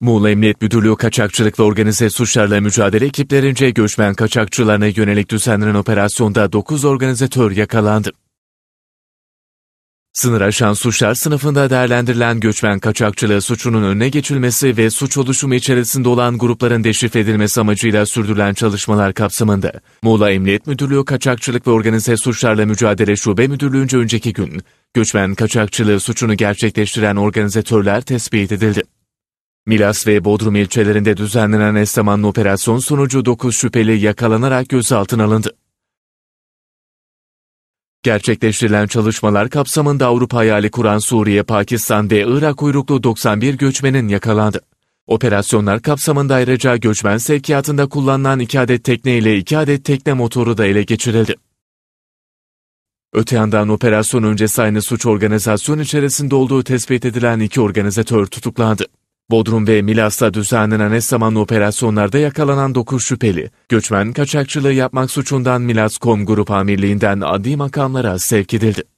Muğla Emniyet Müdürlüğü Kaçakçılık ve Organize Suçlarla Mücadele ekiplerince göçmen kaçakçılarına yönelik düzenlenen operasyonda 9 organizatör yakalandı. Sınır aşan suçlar sınıfında değerlendirilen göçmen kaçakçılığı suçunun önüne geçilmesi ve suç oluşumu içerisinde olan grupların deşif edilmesi amacıyla sürdürülen çalışmalar kapsamında Muğla Emniyet Müdürlüğü Kaçakçılık ve Organize Suçlarla Mücadele Şube Müdürlüğü'nce önceki gün göçmen kaçakçılığı suçunu gerçekleştiren organizatörler tespit edildi. Milas ve Bodrum ilçelerinde düzenlenen eş operasyon sonucu 9 şüpheli yakalanarak gözaltına alındı. Gerçekleştirilen çalışmalar kapsamında Avrupa hayali kuran Suriye, Pakistan ve Irak uyruklu 91 göçmenin yakalandı. Operasyonlar kapsamında ayrıca göçmen sevkiyatında kullanılan 2 adet tekne ile 2 adet tekne motoru da ele geçirildi. Öte yandan operasyon öncesi aynı suç organizasyon içerisinde olduğu tespit edilen iki organizatör tutuklandı. Bodrum ve Milas'ta düzenlenen eş zamanlı operasyonlarda yakalanan 9 şüpheli, göçmen kaçakçılığı yapmak suçundan Milas.com Grup Amirliği'nden adli makamlara sevk edildi.